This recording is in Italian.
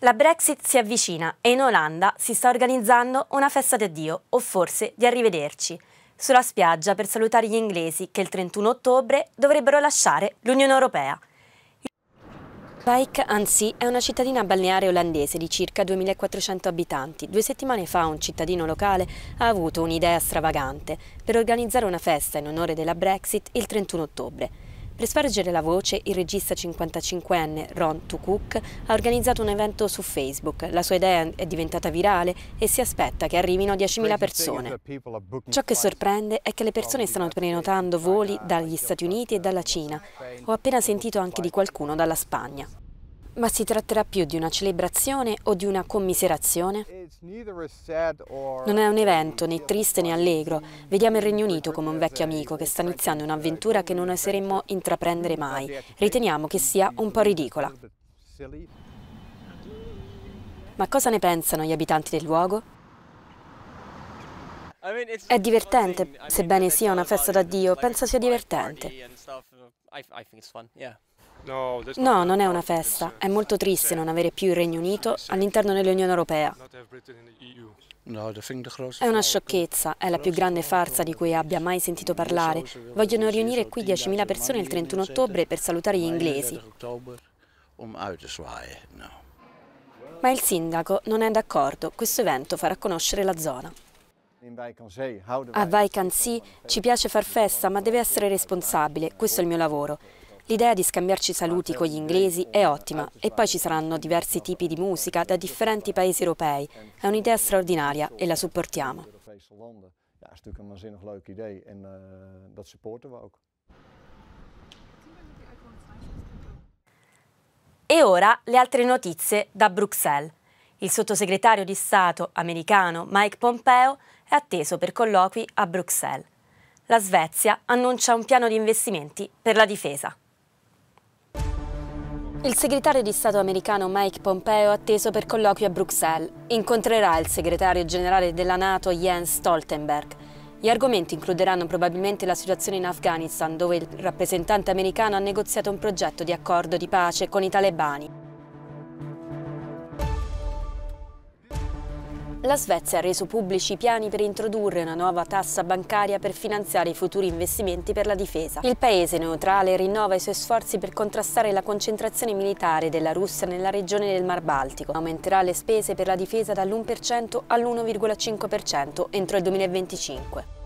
La Brexit si avvicina e in Olanda si sta organizzando una festa di addio o forse di arrivederci sulla spiaggia per salutare gli inglesi che il 31 ottobre dovrebbero lasciare l'Unione Europea. Pike an è una cittadina balneare olandese di circa 2.400 abitanti. Due settimane fa un cittadino locale ha avuto un'idea stravagante per organizzare una festa in onore della Brexit il 31 ottobre. Per spargere la voce, il regista 55enne Ron Tukuk ha organizzato un evento su Facebook. La sua idea è diventata virale e si aspetta che arrivino 10.000 persone. Ciò che sorprende è che le persone stanno prenotando voli dagli Stati Uniti e dalla Cina. Ho appena sentito anche di qualcuno dalla Spagna. Ma si tratterà più di una celebrazione o di una commiserazione? Non è un evento né triste né allegro. Vediamo il Regno Unito come un vecchio amico che sta iniziando un'avventura che non oseremmo intraprendere mai. Riteniamo che sia un po' ridicola. Ma cosa ne pensano gli abitanti del luogo? È divertente, sebbene sia una festa d'addio, penso sia divertente. No, non è una festa. È molto triste non avere più il Regno Unito all'interno dell'Unione Europea. È una sciocchezza, è la più grande farsa di cui abbia mai sentito parlare. Vogliono riunire qui 10.000 persone il 31 ottobre per salutare gli inglesi. Um, ma il sindaco non è d'accordo, questo evento farà conoscere la zona. A Vai ci piace far festa, ma deve essere responsabile, questo è il mio lavoro. L'idea di scambiarci saluti con gli inglesi è ottima e poi ci saranno diversi tipi di musica da differenti paesi europei. È un'idea straordinaria e la supportiamo. E ora le altre notizie da Bruxelles. Il sottosegretario di Stato americano Mike Pompeo è atteso per colloqui a Bruxelles. La Svezia annuncia un piano di investimenti per la difesa. Il segretario di Stato americano Mike Pompeo è atteso per colloquio a Bruxelles. Incontrerà il segretario generale della Nato Jens Stoltenberg. Gli argomenti includeranno probabilmente la situazione in Afghanistan, dove il rappresentante americano ha negoziato un progetto di accordo di pace con i talebani. La Svezia ha reso pubblici i piani per introdurre una nuova tassa bancaria per finanziare i futuri investimenti per la difesa. Il paese neutrale rinnova i suoi sforzi per contrastare la concentrazione militare della Russia nella regione del Mar Baltico. Aumenterà le spese per la difesa dall'1% all'1,5% entro il 2025.